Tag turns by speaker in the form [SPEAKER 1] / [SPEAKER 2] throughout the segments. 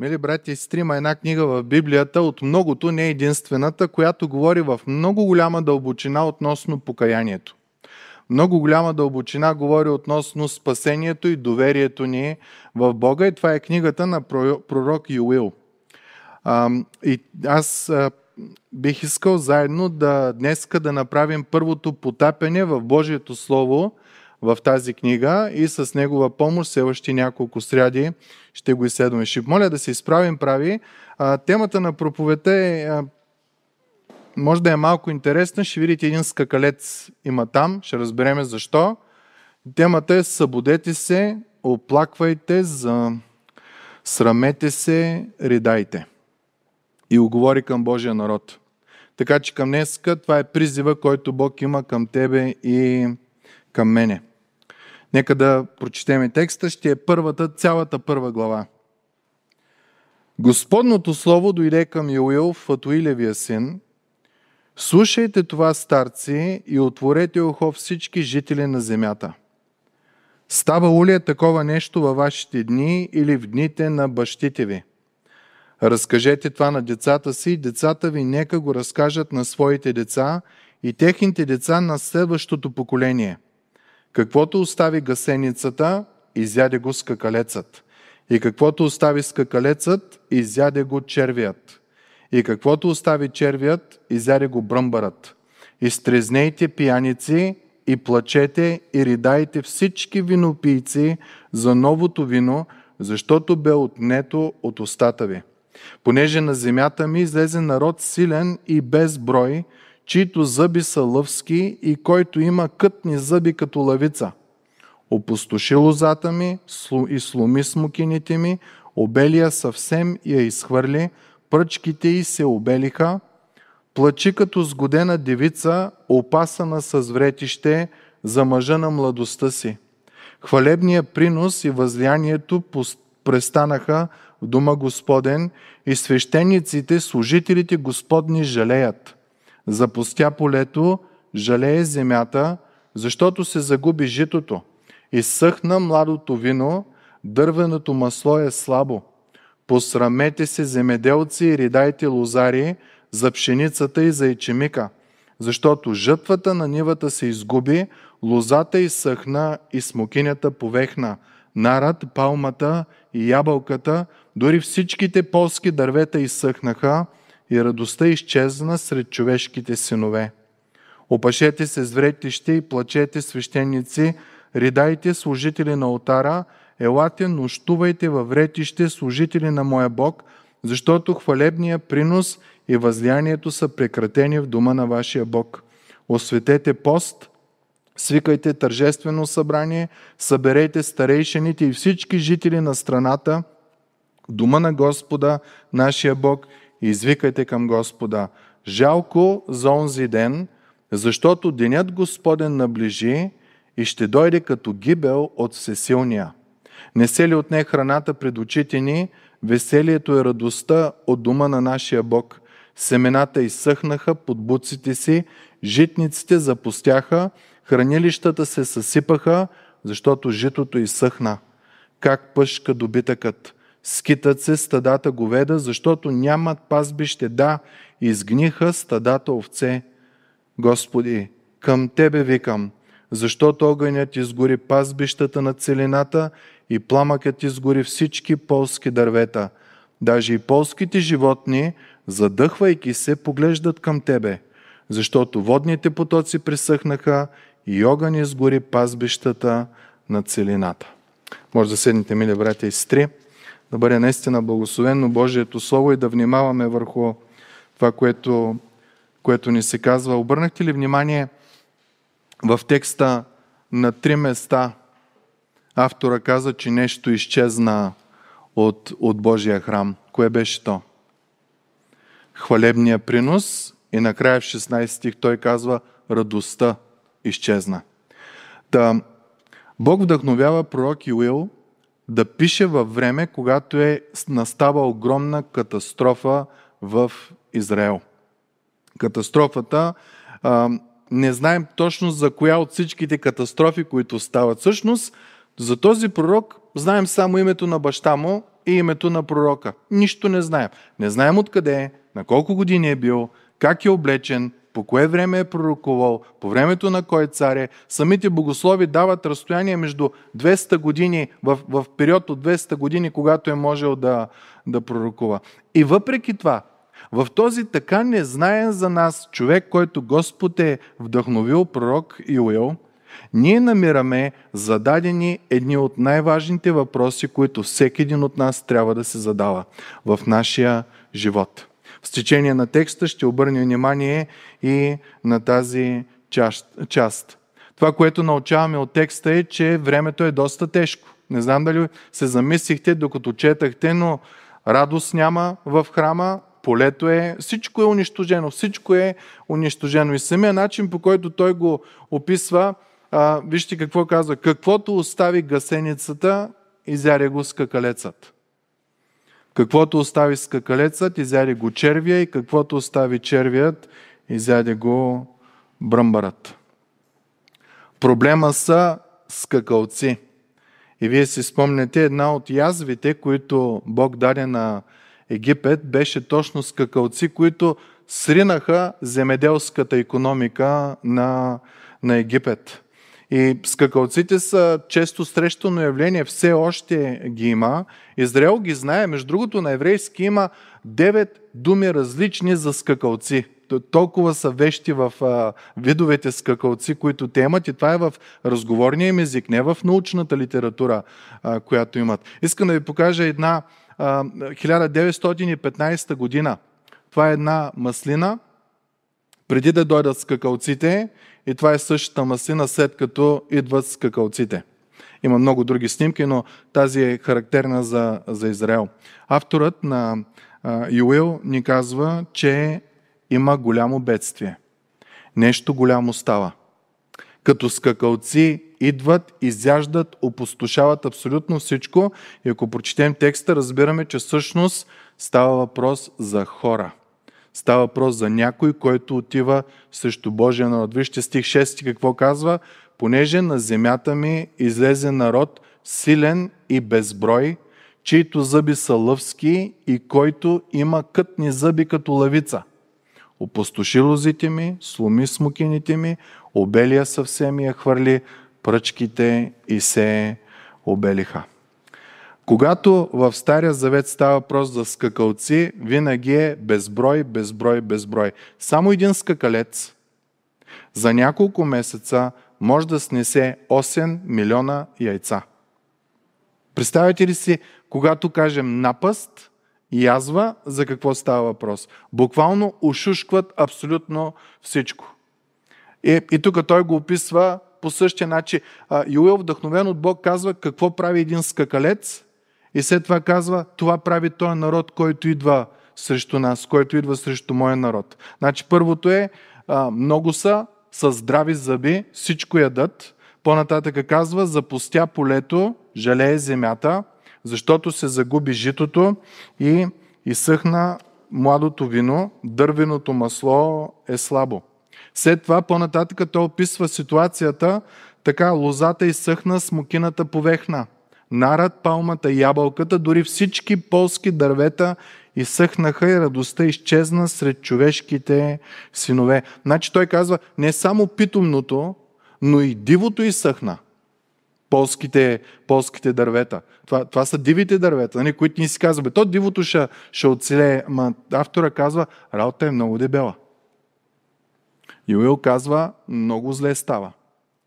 [SPEAKER 1] Мили брати и сестри, има една книга в Библията от многото, не единствената, която говори в много голяма дълбочина относно покаянието. Много голяма дълбочина говори относно спасението и доверието ни в Бога и това е книгата на пророк Юил. И аз бих искал заедно да днеска да направим първото потапяне в Божието Слово – в тази книга и с негова помощ следващи няколко сряди ще го изследваме. Ще моля да се изправим прави. А, темата на проповедта е, а, може да е малко интересна. Ще видите един скакалец има там. Ще разбереме защо. Темата е събудете се, оплаквайте, за... срамете се, редайте. И оговори към Божия народ. Така че към днеска това е призива, който Бог има към тебе и към мене. Нека да прочетем текста, ще е първата, цялата първа глава. Господното слово дойде към Йоил, Фатуилевия син. Слушайте това, старци, и отворете ухо всички жители на земята. Става ли е такова нещо във вашите дни или в дните на бащите ви? Разкажете това на децата си, децата ви нека го разкажат на своите деца и техните деца на следващото поколение – Каквото остави гасеницата, изяде го скакалецът. И каквото остави скакалецът, изяде го червият. И каквото остави червият, изяде го бръмбарът. Изтрезнейте пияници и плачете и ридайте всички винопийци за новото вино, защото бе отнето от устата ви. Понеже на земята ми излезе народ силен и без брой, чието зъби са лъвски и който има кътни зъби като лавица. Опустоши лозата ми и сломи смокините ми, обелия съвсем я изхвърли, пръчките й се обелиха, плачи като сгодена девица, опасана с вретище за мъжа на младостта си. Хвалебният принос и възлиянието престанаха в дома Господен и свещениците, служителите Господни жалеят – запустя полето, жалее земята, защото се загуби житото. Изсъхна младото вино, дървеното масло е слабо. Посрамете се, земеделци, и ридайте лозари за пшеницата и за ечемика, защото жътвата на нивата се изгуби, лозата изсъхна и смокинята повехна. Нарад, палмата и ябълката, дори всичките полски дървета изсъхнаха, и радостта изчезна сред човешките синове. Опашете се с вретище и плачете свещеници, ридайте служители на отара, елате, нощувайте във вретище служители на моя Бог, защото хвалебния принос и възлиянието са прекратени в дома на вашия Бог. Осветете пост, свикайте тържествено събрание, съберете старейшените и всички жители на страната, дома на Господа, нашия Бог, и извикайте към Господа. Жалко за онзи ден, защото денят Господен наближи и ще дойде като гибел от всесилния. Не се ли отне храната пред очите ни, веселието и е радостта от дома на нашия Бог? Семената изсъхнаха под буците си, житниците запустяха, хранилищата се съсипаха, защото житото изсъхна. Как пъшка добитъкът – скитат се стадата говеда, защото нямат пазбище, да, изгниха стадата овце. Господи, към Тебе викам, защото огънят изгори пазбищата на целината и пламъкът изгори всички полски дървета. Даже и полските животни, задъхвайки се, поглеждат към Тебе, защото водните потоци пресъхнаха и огън изгори пазбищата на целината. Може да седнете, мили братя и сестри да бъде наистина благословено Божието Слово и да внимаваме върху това, което, което ни се казва. Обърнахте ли внимание в текста на три места? Автора каза, че нещо изчезна от, от Божия храм. Кое беше то? Хвалебния принос и накрая в 16 стих той казва радостта изчезна. Та, Бог вдъхновява пророк Юил – да пише във време, когато е настава огромна катастрофа в Израел. Катастрофата а, не знаем точно за коя от всичките катастрофи, които стават. Всъщност, за този пророк знаем само името на баща му и името на пророка. Нищо не знаем. Не знаем откъде е, на колко години е бил, как е облечен, по кое време е пророковал, по времето на кой цар е. Самите богослови дават разстояние между 200 години, в, в период от 200 години, когато е можел да, да пророкува. И въпреки това, в този така незнаен за нас човек, който Господ е вдъхновил пророк Иоил, ние намираме зададени едни от най-важните въпроси, които всеки един от нас трябва да се задава в нашия живот – с течение на текста ще обърнем внимание и на тази част. Това, което научаваме от текста е, че времето е доста тежко. Не знам дали се замислихте, докато четахте, но радост няма в храма, полето е, всичко е унищожено, всичко е унищожено. И самия начин, по който той го описва, а, вижте какво казва. Каквото остави гасеницата, изяря го с какалецът. Каквото остави скакалецът, изяде го червия и каквото остави червият, изяде го бръмбарът. Проблема са скакалци. И вие си спомняте, една от язвите, които Бог даде на Египет, беше точно скакалци, които сринаха земеделската економика на, на Египет. И скакалците са често срещано явление, все още ги има. Израел ги знае, между другото на еврейски има 9 думи различни за скакалци. Толкова са вещи в а, видовете скакалци, които те имат и това е в разговорния им език, не в научната литература, а, която имат. Искам да ви покажа една а, 1915 година. Това е една маслина, преди да дойдат скакалците и това е същата маслина след като идват скакалците. Има много други снимки, но тази е характерна за, за Израел. Авторът на а, Юил ни казва, че има голямо бедствие. Нещо голямо става. Като скакалци идват, изяждат, опустошават абсолютно всичко и ако прочетем текста, разбираме, че всъщност става въпрос за хора – Става въпрос за някой, който отива срещу Божия Вижте Стих 6 какво казва? Понеже на земята ми излезе народ силен и безброй, чието зъби са лъвски и който има кътни зъби като лавица. Опустоши лозите ми, сломи смокините ми, обелия съвсем я хвърли, пръчките и се обелиха. Когато в Стария завет става въпрос за скакалци, винаги е безброй, безброй, безброй. Само един скакалец за няколко месеца може да снесе 8 милиона яйца. Представете ли си, когато кажем напъст, язва, за какво става въпрос? Буквално ушушкват абсолютно всичко. И, и тук той го описва по същия начин. Юил, вдъхновен от Бог, казва какво прави един скакалец – и след това казва, това прави този народ, който идва срещу нас, който идва срещу моя народ. Значи първото е, много са, с здрави зъби, всичко ядат. По-нататък казва, запустя полето, жалее земята, защото се загуби житото и изсъхна младото вино, дървеното масло е слабо. След това по-нататък той описва ситуацията, така лозата изсъхна, смокината повехна – нарад, палмата, ябълката, дори всички полски дървета изсъхнаха и радостта изчезна сред човешките синове. Значи той казва, не само питомното, но и дивото изсъхна. Полските, полските дървета. Това, това са дивите дървета, не, нали, които ни си казваме. То дивото ще, ще оцелее. Ма автора казва, работа е много дебела. Уил казва, много зле става.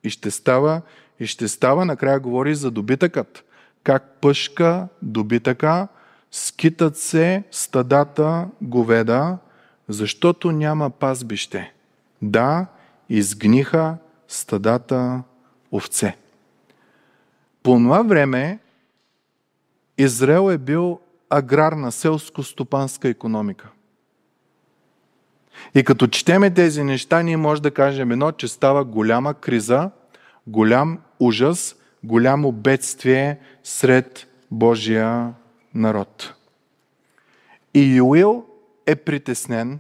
[SPEAKER 1] И ще става, и ще става. Накрая говори за добитъкът как пъшка добитъка, скитат се стадата говеда, защото няма пазбище. Да, изгниха стадата овце. По това време Израел е бил аграрна, селско-стопанска економика. И като четеме тези неща, ние може да кажем едно, че става голяма криза, голям ужас – голямо бедствие сред Божия народ. И Юил е притеснен,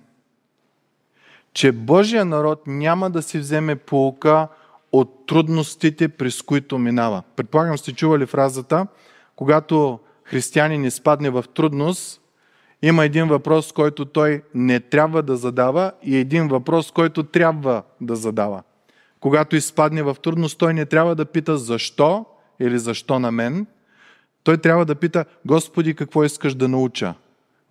[SPEAKER 1] че Божия народ няма да си вземе полука от трудностите, през които минава. Предполагам сте чували фразата, когато християнин изпадне в трудност, има един въпрос, който той не трябва да задава и един въпрос, който трябва да задава когато изпадне в трудност, той не трябва да пита защо или защо на мен. Той трябва да пита, Господи, какво искаш да науча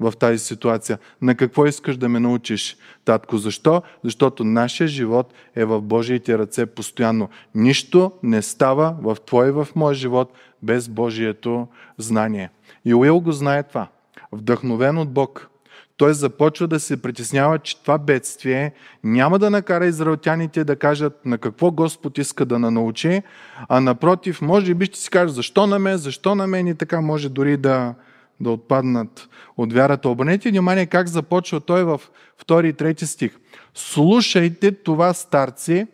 [SPEAKER 1] в тази ситуация? На какво искаш да ме научиш, татко? Защо? Защото нашия живот е в Божиите ръце постоянно. Нищо не става в Твой и в моя живот без Божието знание. И Уил го знае това. Вдъхновен от Бог – той започва да се притеснява, че това бедствие няма да накара израелтяните да кажат на какво Господ иска да научи, а напротив, може би ще си кажат защо на мен, защо на мен и така може дори да, да отпаднат от вярата. Обърнете внимание как започва той в 2 и 3 стих. Слушайте това, старци,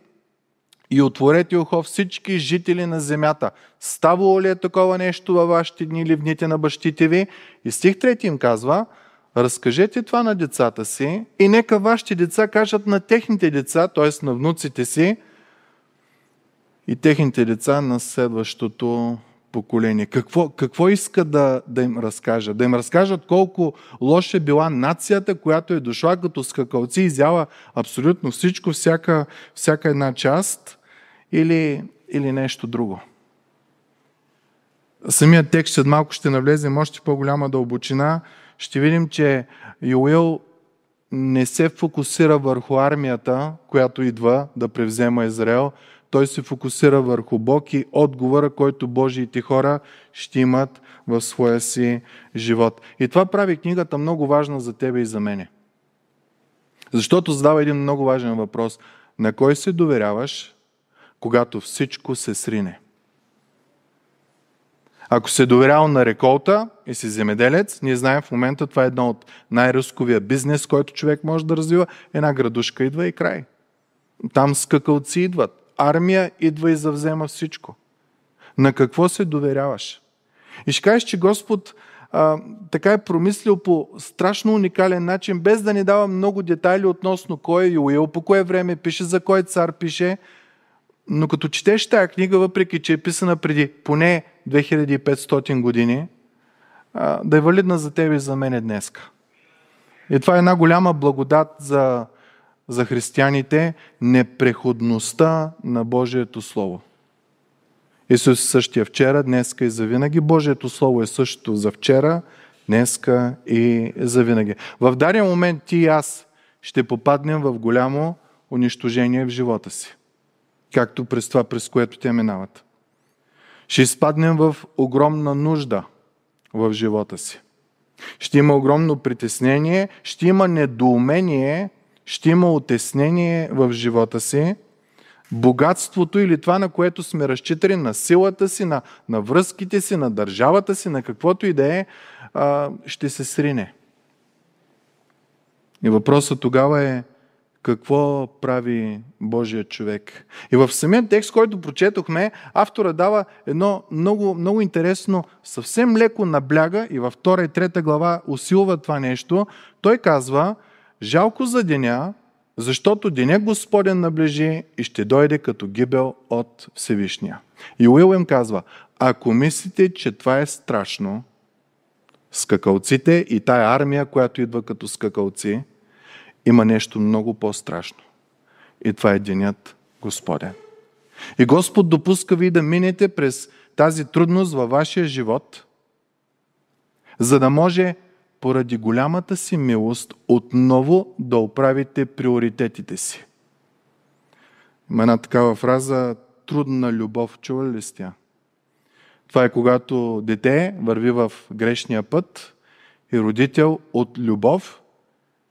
[SPEAKER 1] и отворете ухо всички жители на земята. Ставало ли е такова нещо във вашите дни или в дните на бащите ви? И стих 3 им казва – Разкажете това на децата си и нека вашите деца кажат на техните деца, т.е. на внуците си и техните деца на следващото поколение. Какво, какво иска да, да им разкажа? Да им разкажат колко лоша е била нацията, която е дошла като скакалци и изяла абсолютно всичко, всяка, всяка една част или, или нещо друго. Самият текст след малко ще навлезе още по-голяма дълбочина ще видим, че Йоил не се фокусира върху армията, която идва да превзема Израел. Той се фокусира върху Бог и отговора, който Божиите хора ще имат в своя си живот. И това прави книгата много важна за тебе и за мене. Защото задава един много важен въпрос. На кой се доверяваш, когато всичко се срине? Ако се е доверял на реколта и си земеделец, ние знаем в момента това е едно от най-рисковия бизнес, който човек може да развива. Една градушка идва и край. Там скакалци идват. Армия идва и завзема всичко. На какво се доверяваш? И ще кажеш, че Господ а, така е промислил по страшно уникален начин, без да ни дава много детайли относно кой е Юил, по кое време пише, за кой цар пише, но като четеш тази книга, въпреки че е писана преди поне 2500 години, да е валидна за теб и за мен е днес. И това е една голяма благодат за, за християните, непреходността на Божието Слово. Исус е същия вчера, днеска и завинаги. Божието Слово е същото за вчера, днеска и завинаги. В дария момент ти и аз ще попаднем в голямо унищожение в живота си както през това, през което те минават. Ще изпаднем в огромна нужда в живота си. Ще има огромно притеснение, ще има недоумение, ще има отеснение в живота си. Богатството или това, на което сме разчитали, на силата си, на, на връзките си, на държавата си, на каквото и да е, ще се срине. И въпросът тогава е, какво прави Божия човек. И в самия текст, който прочетохме, автора дава едно много, много интересно, съвсем леко набляга и във втора и трета глава усилва това нещо. Той казва, жалко за деня, защото деня Господен наближи и ще дойде като гибел от Всевишния. И им казва, ако мислите, че това е страшно, скакалците и тая армия, която идва като скакалци – има нещо много по-страшно. И това е денят Господен. И Господ допуска ви да минете през тази трудност във вашия живот, за да може поради голямата си милост отново да оправите приоритетите си. Има една такава фраза трудна любов, чували ли сте? Това е когато дете върви в грешния път и родител от любов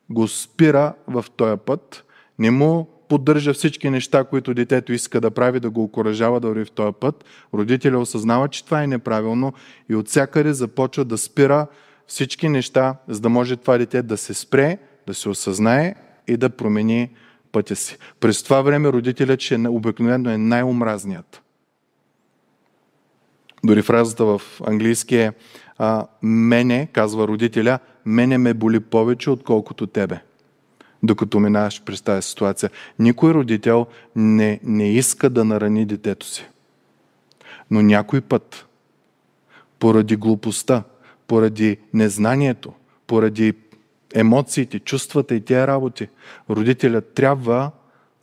[SPEAKER 1] го спира в този път, не му поддържа всички неща, които детето иска да прави, да го окоръжава да върви в този път. Родителя осъзнава, че това е неправилно и от всякъде започва да спира всички неща, за да може това дете да се спре, да се осъзнае и да промени пътя си. През това време родителят, ще е обикновено е най-омразният – дори фразата в английски е мене, казва родителя, мене ме боли повече, отколкото тебе. Докато минаваш през тази ситуация. Никой родител не, не иска да нарани детето си. Но някой път, поради глупостта, поради незнанието, поради емоциите, чувствата и тези работи, родителят трябва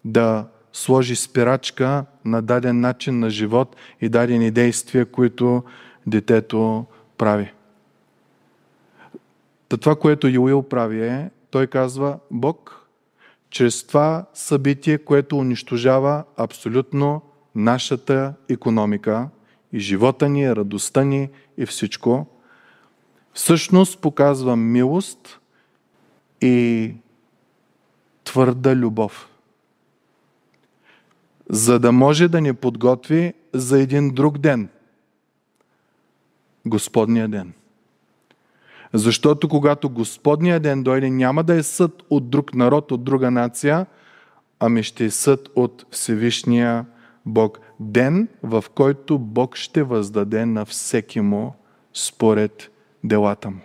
[SPEAKER 1] да сложи спирачка на даден начин на живот и дадени действия, които детето прави. Та това, което Юил прави е, той казва, Бог, чрез това събитие, което унищожава абсолютно нашата економика и живота ни, радостта ни и всичко, всъщност показва милост и твърда любов за да може да ни подготви за един друг ден. Господния ден. Защото когато Господния ден дойде, няма да е съд от друг народ, от друга нация, ами ще е съд от Всевишния Бог. Ден, в който Бог ще въздаде на всеки му според делата му.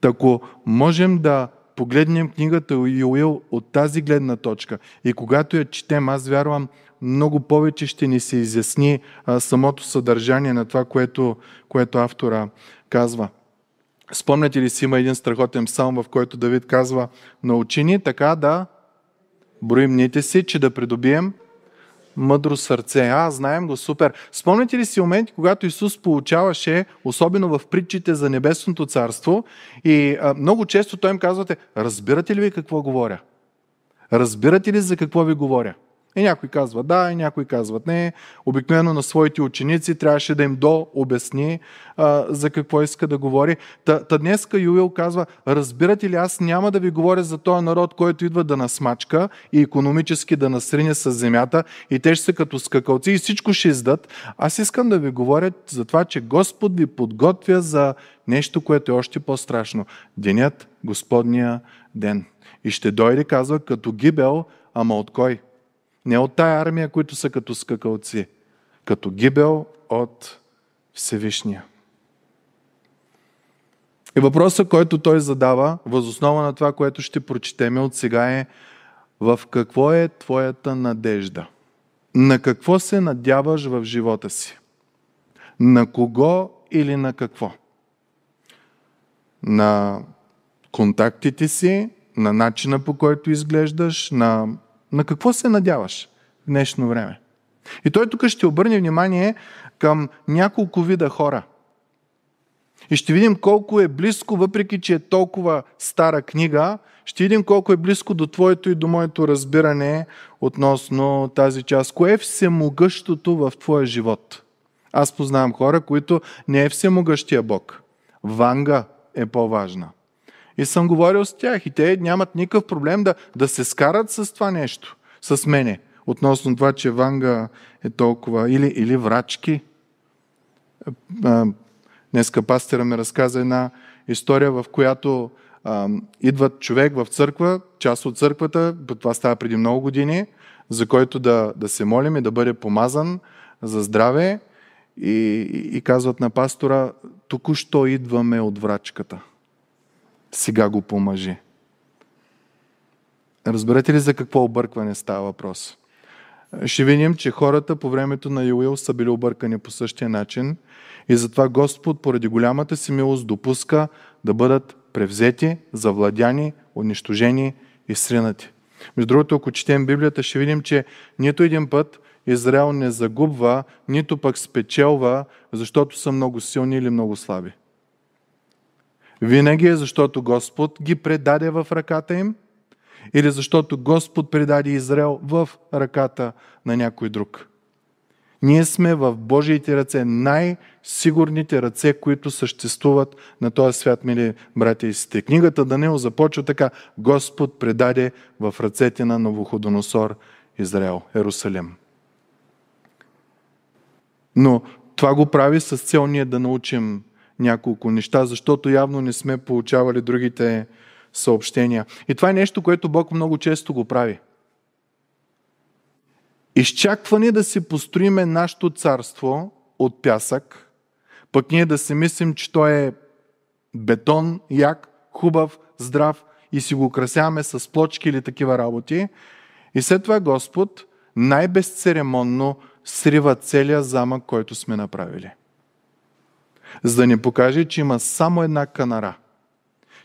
[SPEAKER 1] Тако можем да погледнем книгата Йоил от тази гледна точка и когато я четем, аз вярвам, много повече ще ни се изясни а, самото съдържание на това, което, което автора казва. Спомняте ли си, има един страхотен псалм, в който Давид казва, научи ни така да броим ните си, че да придобием мъдро сърце. А, знаем го, супер. Спомняте ли си моменти, когато Исус получаваше, особено в притчите за небесното царство, и а, много често той им казвате, разбирате ли ви какво говоря? Разбирате ли за какво ви говоря? И е, някой казва да, и е, някой казват не. Обикновено на своите ученици трябваше да им дообясни а, за какво иска да говори. Та, та днеска Юил казва, разбирате ли, аз няма да ви говоря за този народ, който идва да насмачка и економически да насрине с земята и те ще са като скакалци и всичко ще издат. Аз искам да ви говоря за това, че Господ ви подготвя за нещо, което е още по-страшно. Денят, Господния ден. И ще дойде, казва, като гибел, ама от кой? Не от тая армия, които са като скакалци, като гибел от Всевишния. И въпросът, който той задава, възоснова на това, което ще прочетеме от сега е в какво е твоята надежда? На какво се надяваш в живота си? На кого или на какво? На контактите си, на начина по който изглеждаш, на на какво се надяваш в днешно време? И той тук ще обърне внимание към няколко вида хора. И ще видим колко е близко, въпреки че е толкова стара книга, ще видим колко е близко до твоето и до моето разбиране относно тази част. Кое е всемогъщото в твоя живот? Аз познавам хора, които не е всемогъщия Бог. Ванга е по-важна. И съм говорил с тях и те нямат никакъв проблем да, да се скарат с това нещо, с мене, относно това, че Ванга е толкова, или, или врачки. Днеска пастера ми разказа една история, в която а, идват човек в църква, част от църквата, това става преди много години, за който да, да се молим и да бъде помазан за здраве. И, и, и казват на пастора, току-що идваме от врачката сега го помажи. Разберете ли за какво объркване става въпрос? Ще видим, че хората по времето на Юил са били объркани по същия начин и затова Господ поради голямата си милост допуска да бъдат превзети, завладяни, унищожени и сринати. Между другото, ако четем Библията, ще видим, че нито един път Израел не загубва, нито пък спечелва, защото са много силни или много слаби. Винаги е защото Господ ги предаде в ръката им или защото Господ предаде Израел в ръката на някой друг. Ние сме в Божиите ръце, най-сигурните ръце, които съществуват на този свят, мили братя и сестри. Книгата Данил започва така. Господ предаде в ръцете на Новоходоносор Израел, Ерусалим. Но това го прави с цел ние да научим няколко неща, защото явно не сме получавали другите съобщения. И това е нещо, което Бог много често го прави. Изчакване да си построиме нашето царство от пясък, пък ние да си мислим, че той е бетон, як, хубав, здрав и си го украсяваме с плочки или такива работи. И след това Господ най-безцеремонно срива целия замък, който сме направили за да ни покаже, че има само една канара,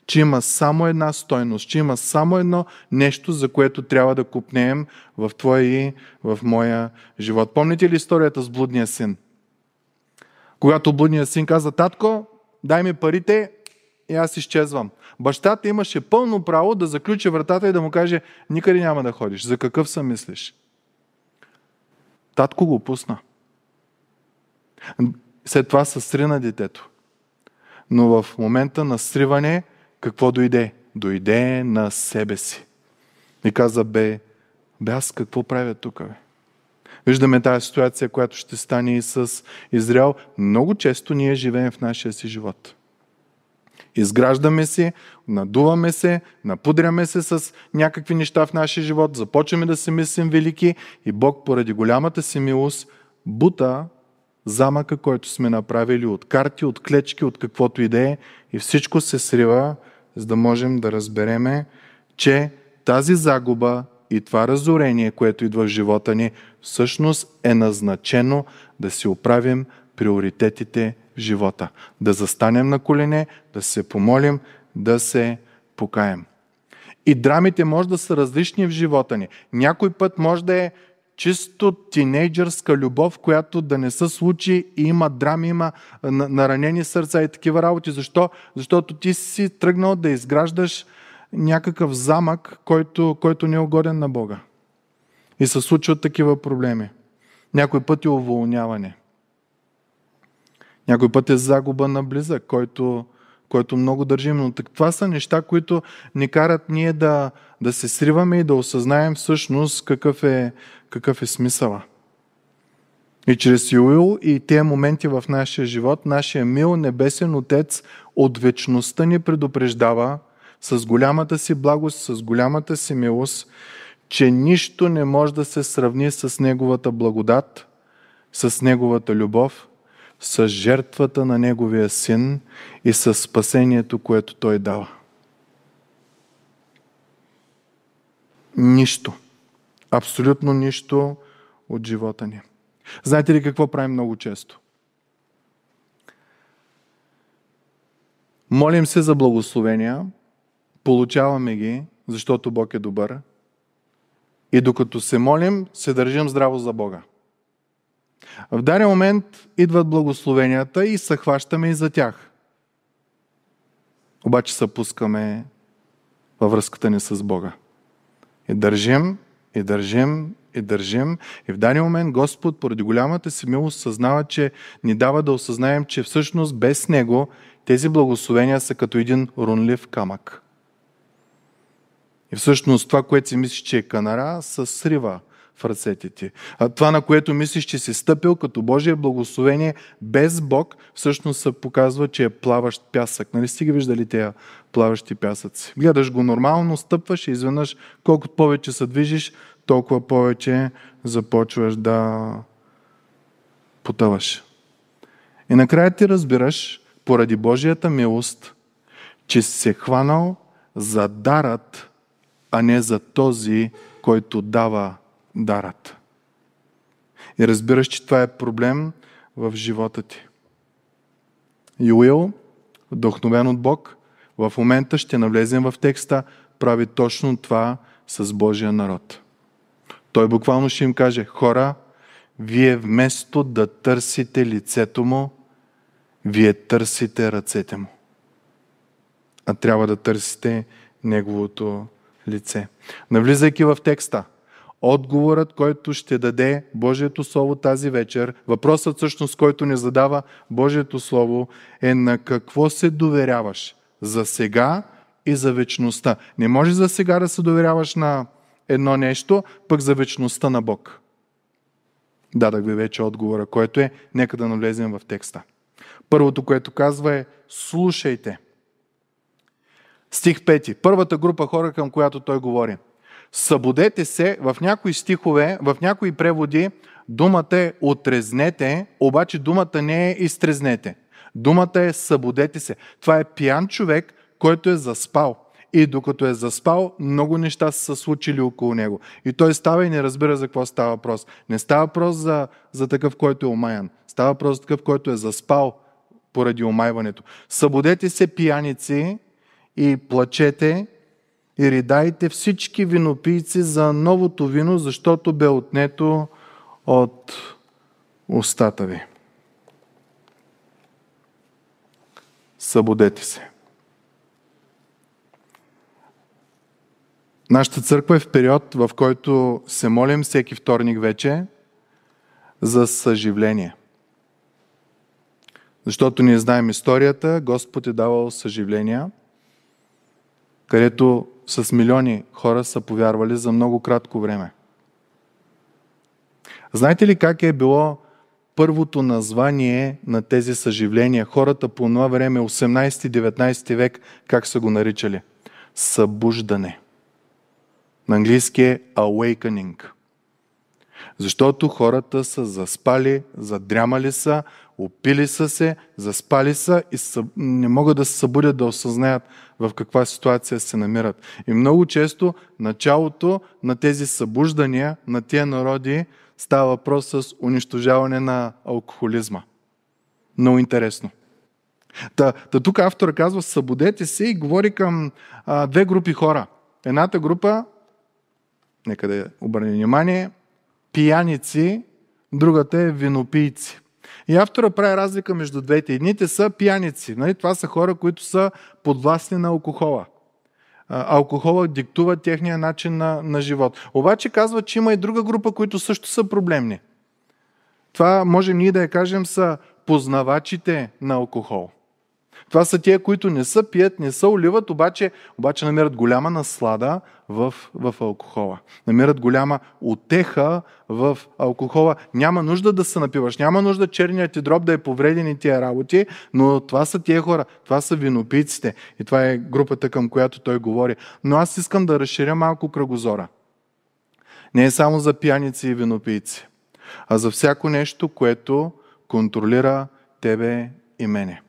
[SPEAKER 1] че има само една стойност, че има само едно нещо, за което трябва да купнеем в твоя и в моя живот. Помните ли историята с блудния син? Когато блудният син каза, татко, дай ми парите и аз изчезвам. Бащата имаше пълно право да заключи вратата и да му каже, никъде няма да ходиш. За какъв съм мислиш? Татко го пусна след това се срина детето. Но в момента на сриване, какво дойде? Дойде на себе си. И каза, бе, бе аз какво правя тук? Бе? Виждаме тази ситуация, която ще стане и с Израел. Много често ние живеем в нашия си живот. Изграждаме се, надуваме се, напудряме се с някакви неща в нашия живот, започваме да се мислим велики и Бог поради голямата си милост бута замъка, който сме направили от карти, от клечки, от каквото и да е. И всичко се срива, за да можем да разбереме, че тази загуба и това разорение, което идва в живота ни, всъщност е назначено да си оправим приоритетите в живота. Да застанем на колене, да се помолим, да се покаем. И драмите може да са различни в живота ни. Някой път може да е чисто тинейджърска любов, която да не се случи и има драми, има наранени сърца и такива работи. Защо? Защото ти си тръгнал да изграждаш някакъв замък, който, който не е угоден на Бога. И се случват такива проблеми. Някой път е уволняване. Някой път е загуба на близък, който, който много държим. Но това са неща, които ни карат ние да, да се сриваме и да осъзнаем всъщност какъв е, какъв е смисъла. И чрез Юил и тези моменти в нашия живот, нашия мил небесен Отец от вечността ни предупреждава с голямата си благост, с голямата си милост, че нищо не може да се сравни с Неговата благодат, с Неговата любов, с жертвата на Неговия Син и с спасението, което Той дава. нищо. Абсолютно нищо от живота ни. Знаете ли какво правим много често? Молим се за благословения, получаваме ги, защото Бог е добър. И докато се молим, се държим здраво за Бога. В даден момент идват благословенията и се хващаме и за тях. Обаче се пускаме във връзката ни с Бога. И държим, и държим, и държим. И в дания момент Господ, поради голямата си милост, съзнава, че ни дава да осъзнаем, че всъщност без Него тези благословения са като един рунлив камък. И всъщност това, което си мислиш, че е канара, се срива – в ръцете ти. А това, на което мислиш, че си стъпил като Божие благословение без Бог, всъщност се показва, че е плаващ пясък. Нали сте ги виждали тези плаващи пясъци? Гледаш го нормално, стъпваш и изведнъж колкото повече се движиш, толкова повече започваш да потъваш. И накрая ти разбираш, поради Божията милост, че си се хванал за дарът, а не за този, който дава дарат. И разбираш, че това е проблем в живота ти. Юил, вдохновен от Бог, в момента ще навлезем в текста, прави точно това с Божия народ. Той буквално ще им каже, хора, вие вместо да търсите лицето му, вие търсите ръцете му. А трябва да търсите неговото лице. Навлизайки в текста, Отговорът, който ще даде Божието Слово тази вечер, въпросът всъщност, който ни задава Божието Слово, е на какво се доверяваш за сега и за вечността. Не може за сега да се доверяваш на едно нещо, пък за вечността на Бог. Дадах ви вече отговора, който е, нека да навлезем в текста. Първото, което казва е, слушайте. Стих 5. Първата група хора, към която той говори – Събудете се, в някои стихове, в някои преводи, думата е отрезнете, обаче думата не е изтрезнете. Думата е събудете се. Това е пиян човек, който е заспал. И докато е заспал, много неща са случили около него. И той става и не разбира за какво става въпрос. Не става въпрос за, за такъв, който е омаян. Става въпрос за такъв, който е заспал поради омайването. Събудете се, пияници, и плачете и ридайте всички винопийци за новото вино, защото бе отнето от устата ви. Събудете се. Нашата църква е в период, в който се молим всеки вторник вече за съживление. Защото ние знаем историята, Господ е давал съживления, където с милиони хора са повярвали за много кратко време. Знаете ли как е било първото название на тези съживления? Хората по това време, 18-19 век, как са го наричали? Събуждане. На английски е awakening. Защото хората са заспали, задрямали са, опили са се, заспали са и са, не могат да се събудят да осъзнаят в каква ситуация се намират. И много често началото на тези събуждания на тези народи става въпрос с унищожаване на алкохолизма. Много интересно. Та, та тук автора казва, събудете се и говори към а, две групи хора. Едната група, нека да обърне внимание, пияници, другата е винопийци. И автора прави разлика между двете. Едните са пияници. Нали? Това са хора, които са подвластни на алкохола. Алкохолът алкохола диктува техния начин на, на живот. Обаче казва, че има и друга група, които също са проблемни. Това можем ние да я кажем са познавачите на алкохол. Това са тия, които не са пият, не са оливат, обаче, обаче намират голяма наслада в, в алкохола. Намират голяма отеха в алкохола. Няма нужда да се напиваш, няма нужда черният ти дроб да е повреден и тия работи, но това са тия хора, това са винопийците и това е групата към която той говори. Но аз искам да разширя малко кръгозора. Не е само за пияници и винопийци, а за всяко нещо, което контролира тебе и мене.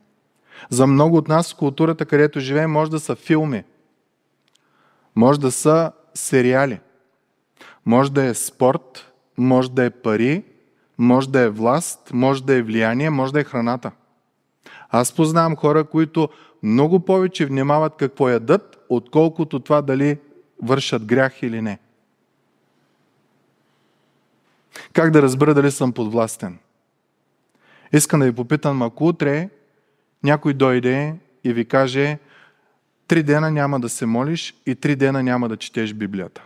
[SPEAKER 1] За много от нас културата, където живеем, може да са филми, може да са сериали, може да е спорт, може да е пари, може да е власт, може да е влияние, може да е храната. Аз познавам хора, които много повече внимават какво ядат, отколкото това дали вършат грях или не. Как да разбера дали съм подвластен? Искам да ви попитам, ако утре някой дойде и ви каже, три дена няма да се молиш и три дена няма да четеш Библията.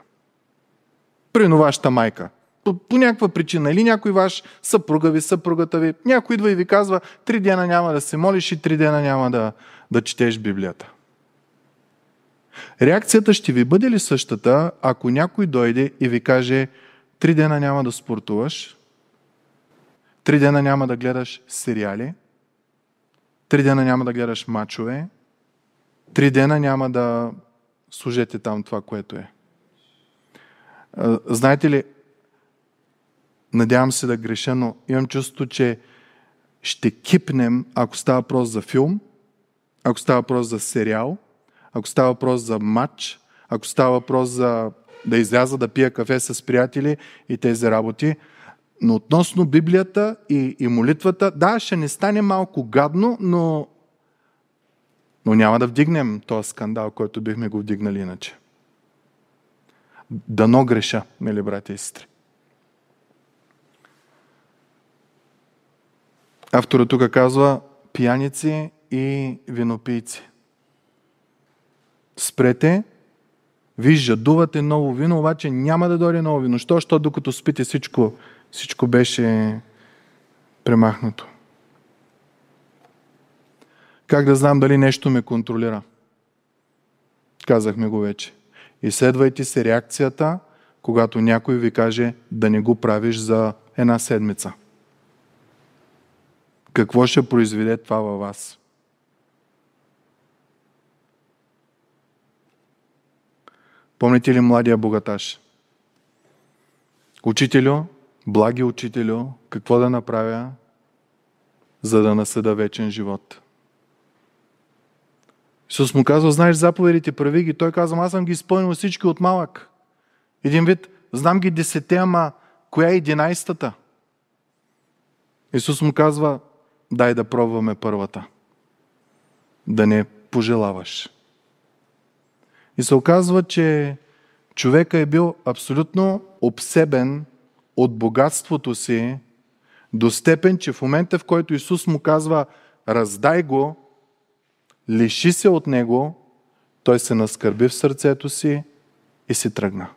[SPEAKER 1] Прино вашата майка. По, по някаква причина. Или някой ваш съпруга ви, съпругата ви. Някой идва и ви казва, три дена няма да се молиш и три дена няма да, да четеш Библията. Реакцията ще ви бъде ли същата, ако някой дойде и ви каже, три дена няма да спортуваш, три дена няма да гледаш сериали, Три дена няма да гледаш мачове. Три дена няма да служете там това, което е. Знаете ли, надявам се да греша, но имам чувство, че ще кипнем, ако става въпрос за филм, ако става въпрос за сериал, ако става въпрос за матч, ако става въпрос за да изляза да пия кафе с приятели и тези работи – но относно Библията и, и молитвата, да, ще ни стане малко гадно, но, но няма да вдигнем този скандал, който бихме го вдигнали иначе. Дано греша, мили братя и сестри. Автора тук казва пияници и винопийци. Спрете, виж, жадувате ново вино, обаче няма да дойде ново вино. Що, що докато спите всичко всичко беше премахнато. Как да знам дали нещо ме контролира? Казахме го вече. Изследвайте се реакцията, когато някой ви каже да не го правиш за една седмица. Какво ще произведе това във вас? Помните ли младия богаташ? Учителю, Благи Учителю, какво да направя, за да насъда вечен живот? Исус му казва, знаеш заповедите, прави ги. Той казва, аз съм ги изпълнил всички от малък. Един вид, знам ги десете, ама коя е единайстата? Исус му казва, дай да пробваме първата. Да не пожелаваш. И се оказва, че човека е бил абсолютно обсебен от богатството си до степен, че в момента, в който Исус му казва раздай го, лиши се от него, той се наскърби в сърцето си и си тръгна.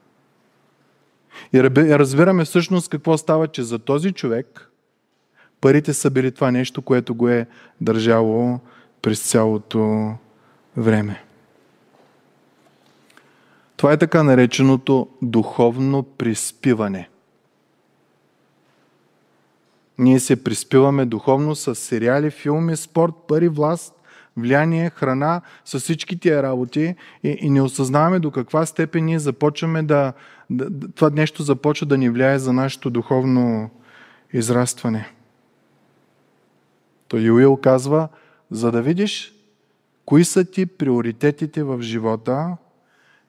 [SPEAKER 1] И разбираме всъщност какво става, че за този човек парите са били това нещо, което го е държало през цялото време. Това е така нареченото духовно приспиване. Ние се приспиваме духовно с сериали, филми, спорт, пари, власт, влияние, храна, с всички тия работи и, и не осъзнаваме до каква степен ние започваме да, да. Това нещо започва да ни влияе за нашето духовно израстване. То Юил казва, за да видиш кои са ти приоритетите в живота,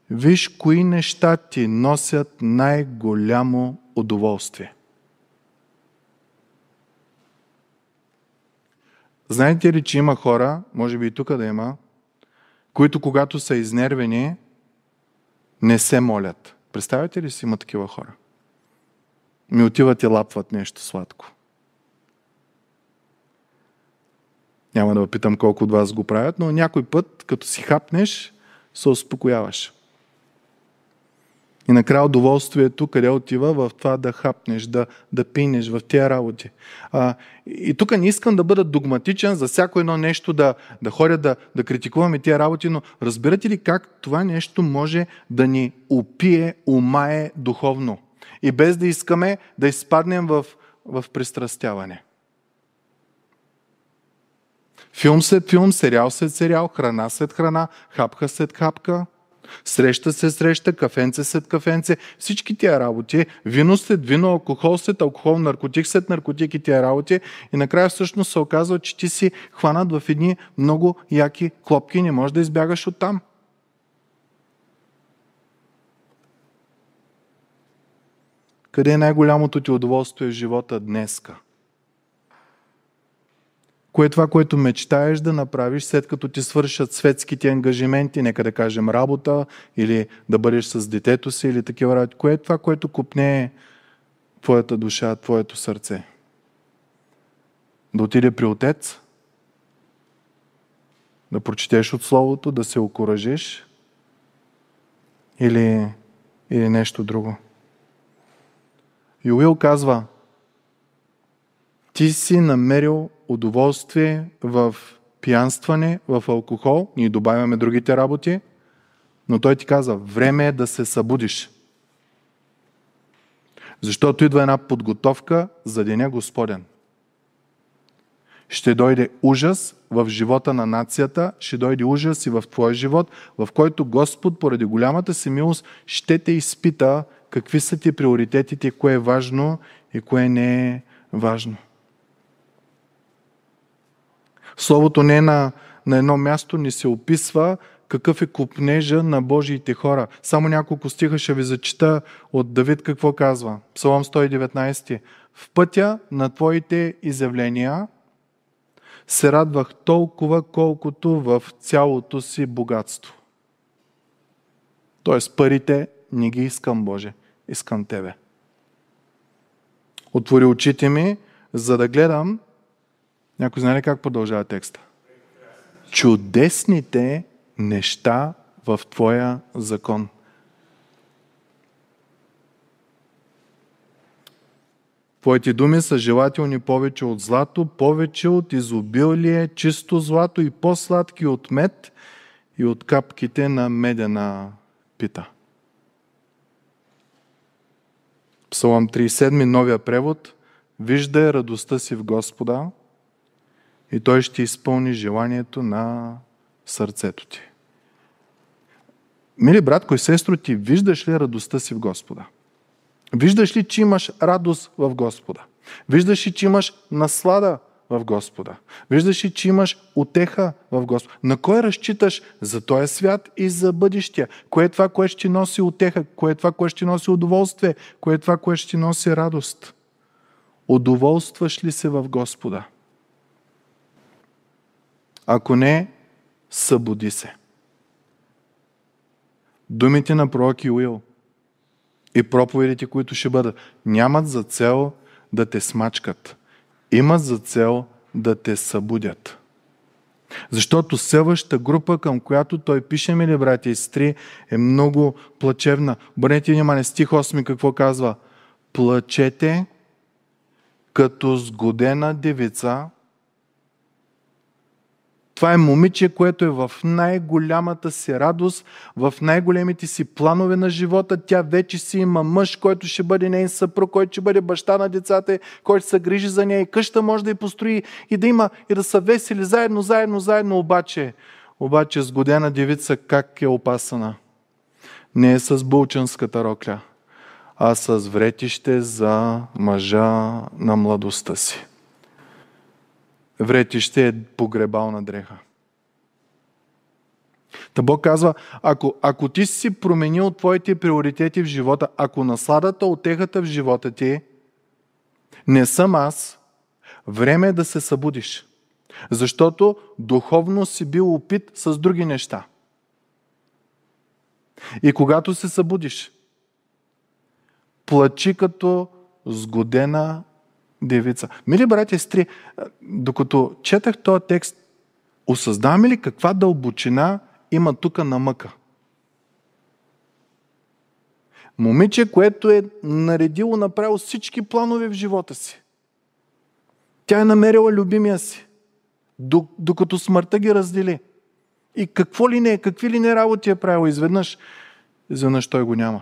[SPEAKER 1] виж кои неща ти носят най-голямо удоволствие. Знаете ли, че има хора, може би и тук да има, които когато са изнервени, не се молят. Представете ли си има такива хора? Ми отиват и лапват нещо сладко. Няма да питам колко от вас го правят, но някой път, като си хапнеш, се успокояваш. И накрая удоволствието, къде отива в това да хапнеш, да, да пинеш, в тези работи. А, и тук не искам да бъда догматичен за всяко едно нещо, да, да ходя да, да критикуваме тези работи, но разбирате ли как това нещо може да ни опие, умае духовно? И без да искаме да изпаднем в, в пристрастяване. Филм след филм, сериал след сериал, храна след храна, хапка след хапка, Среща се среща, кафенце след кафенце, всички тия работи, вино след вино, алкохол след алкохол, наркотик след наркотик и тия работи. И накрая всъщност се оказва, че ти си хванат в едни много яки клопки и не можеш да избягаш от там. Къде е най-голямото ти удоволствие в живота днеска? кое е това, което мечтаеш да направиш, след като ти свършат светските ангажименти, нека да кажем работа, или да бъдеш с детето си, или такива работи. Кое е това, което купне твоята душа, твоето сърце? Да отиде при отец, да прочетеш от Словото, да се окоръжиш или, или нещо друго. Юил казва, ти си намерил удоволствие в пиянстване, в алкохол, ние добавяме другите работи, но той ти казва, време е да се събудиш. Защото идва една подготовка за деня Господен. Ще дойде ужас в живота на нацията, ще дойде ужас и в твоя живот, в който Господ, поради голямата си милост, ще те изпита какви са ти приоритетите, кое е важно и кое не е важно. Словото не е на, на едно място, не се описва какъв е купнежа на Божиите хора. Само няколко стиха ще ви зачита от Давид какво казва. Псалом 119. В пътя на твоите изявления се радвах толкова, колкото в цялото си богатство. Тоест парите не ги искам, Боже, искам Тебе. Отвори очите ми, за да гледам някой знае ли как продължава текста? Чудесните неща в Твоя закон. Твоите думи са желателни повече от злато, повече от изобилие, чисто злато и по-сладки от мед и от капките на медена пита. Псалом 37, новия превод. Виждай радостта си в Господа, и Той ще изпълни желанието на сърцето ти. Мили братко и сестро, ти виждаш ли радостта си в Господа? Виждаш ли, че имаш радост в Господа? Виждаш ли, че имаш наслада в Господа? Виждаш ли, че имаш отеха в Господа? На кой разчиташ за този свят и за бъдещия? Кое е това, което ще ти носи отеха? Кое е това, което ще ти носи удоволствие? Кое е това, което ще ти носи радост? Удоволстваш ли се в Господа? Ако не, събуди се. Думите на пророк Юил и проповедите, които ще бъдат, нямат за цел да те смачкат. Имат за цел да те събудят. Защото следващата група, към която той пише, мили братя и сестри, е много плачевна. Бърнете внимание, стих 8 какво казва? Плачете като сгодена девица – това е момиче, което е в най-голямата си радост, в най-големите си планове на живота. Тя вече си има мъж, който ще бъде нейн съпруг, който ще бъде баща на децата, който се грижи за нея и къща може да я построи и да има и да са весели заедно, заедно, заедно. Обаче, обаче с годена девица как е опасана? Не е с булчанската рокля, а с вретище за мъжа на младостта си вретище е погребална дреха. Та Бог казва, ако, ако ти си променил твоите приоритети в живота, ако насладата от техата в живота ти е, не съм аз, време е да се събудиш. Защото духовно си бил опит с други неща. И когато се събудиш, плачи като сгодена девица. Мили братя и сестри, докато четах този текст, осъзнаваме ли каква дълбочина има тук на мъка? Момиче, което е наредило, направило всички планове в живота си. Тя е намерила любимия си, докато смъртта ги раздели. И какво ли не, какви ли не работи е правила изведнъж, изведнъж той го няма.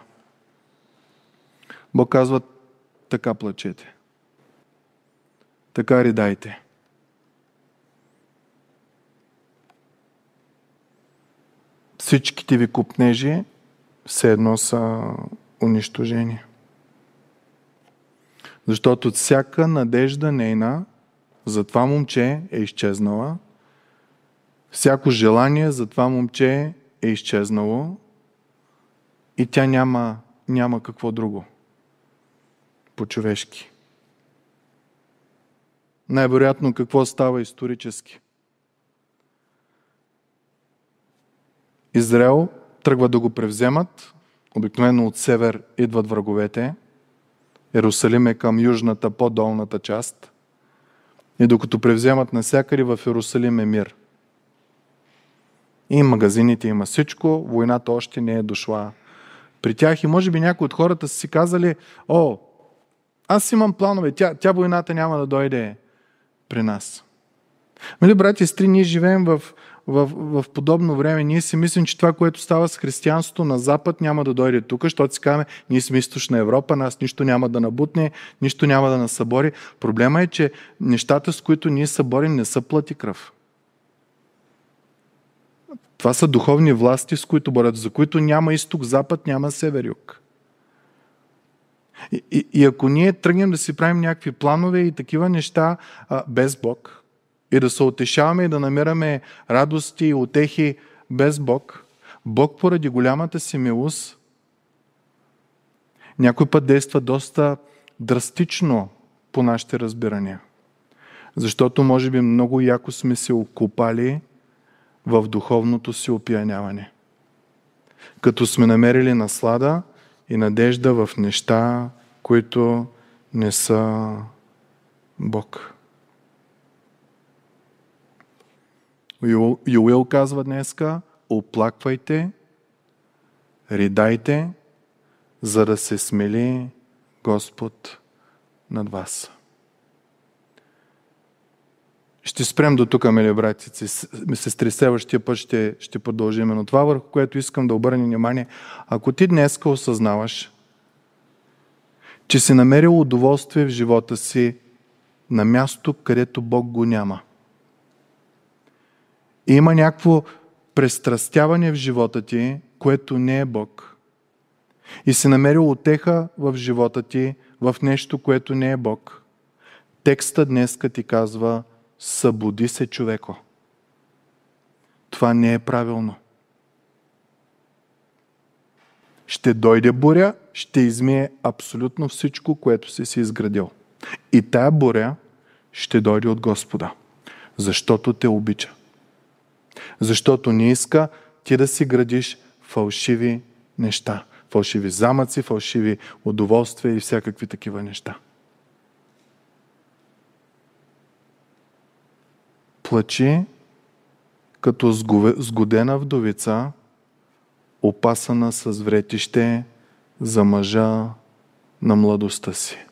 [SPEAKER 1] Бог казва, така плачете така редайте. Всичките ви купнежи все едно са унищожени. Защото всяка надежда нейна за това момче е изчезнала, всяко желание за това момче е изчезнало и тя няма, няма какво друго по-човешки най-вероятно какво става исторически. Израел тръгва да го превземат, обикновено от север идват враговете, Иерусалим е към южната, по-долната част, и докато превземат насякъде, в Иерусалим е мир. И магазините, има всичко, войната още не е дошла при тях и може би някои от хората са си казали, о, аз имам планове, тя, тя войната няма да дойде при нас. Нали, брати и сестри, ние живеем в, в, в подобно време. Ние си мислим, че това, което става с християнството на Запад, няма да дойде тук, защото си казваме, ние сме източна Европа, нас нищо няма да набутне, нищо няма да нас събори. Проблема е, че нещата, с които ние съборим, не са плати кръв. Това са духовни власти, с които борят, за които няма изток, запад, няма север, юг. И, и, и ако ние тръгнем да си правим някакви планове и такива неща а, без Бог, и да се отешаваме и да намираме радости и отехи без Бог, Бог поради голямата си милост някой път действа доста драстично по нашите разбирания. Защото може би много яко сме се окупали в духовното си опияняване. Като сме намерили наслада и надежда в неща, които не са Бог. Юил казва днеска, оплаквайте, ридайте, за да се смели Господ над вас. Ще спрем до тук, мили братици, сестри, следващия път ще, ще продължим. Но това, върху което искам да обърнем внимание, ако ти днеска осъзнаваш, че си намерил удоволствие в живота си на място, където Бог го няма. И има някакво престрастяване в живота ти, което не е Бог. И си намерил отеха в живота ти в нещо, което не е Бог. Текста днеска ти казва – Събуди се, човеко. Това не е правилно. Ще дойде буря, ще измие абсолютно всичко, което си си изградил. И тая буря ще дойде от Господа, защото те обича. Защото не иска ти да си градиш фалшиви неща, фалшиви замъци, фалшиви удоволствия и всякакви такива неща. плачи като сгодена вдовица, опасана с вретище за мъжа на младостта си.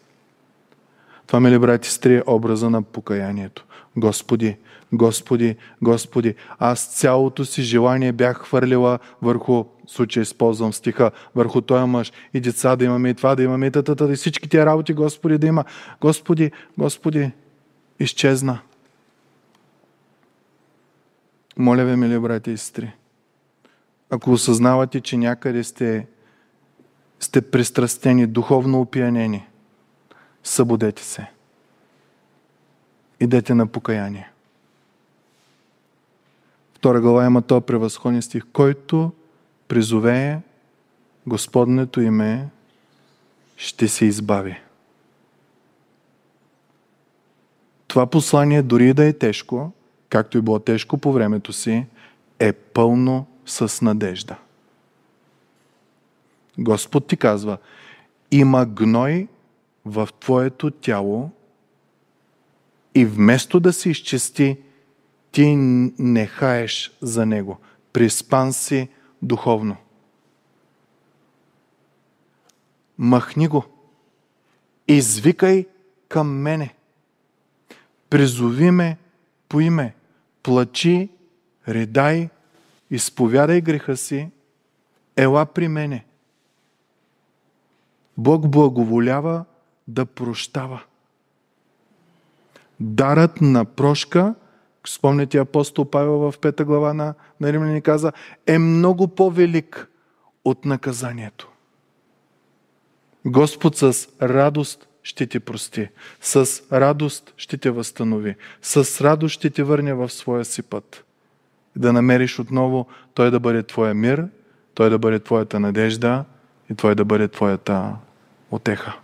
[SPEAKER 1] Това, мили брати и сестри, е образа на покаянието. Господи, Господи, Господи, аз цялото си желание бях хвърлила върху, в използвам стиха, върху този мъж и деца да имаме, и това да имаме, и тата, и всички тия работи, Господи, да има. Господи, Господи, изчезна. Моля ви, мили братя и сестри, ако осъзнавате, че някъде сте, сте пристрастени, духовно опиянени, събудете се. Идете на покаяние. Втора глава има то превъзходен стих, който призовее Господнето име, ще се избави. Това послание, дори да е тежко, както и било тежко по времето си, е пълно с надежда. Господ ти казва, има гной в твоето тяло и вместо да се изчисти, ти не хаеш за него. Приспан си духовно. Махни го. Извикай към мене. Призови ме по име плачи, редай, изповядай греха си, ела при мене. Бог благоволява да прощава. Дарът на прошка, спомняте апостол Павел в пета глава на, на Римляни каза, е много по-велик от наказанието. Господ с радост ще ти прости, с радост ще те възстанови, с радост ще те върне в своя си път. Да намериш отново Той да бъде твоя мир, Той да бъде твоята надежда и Той да бъде твоята отеха.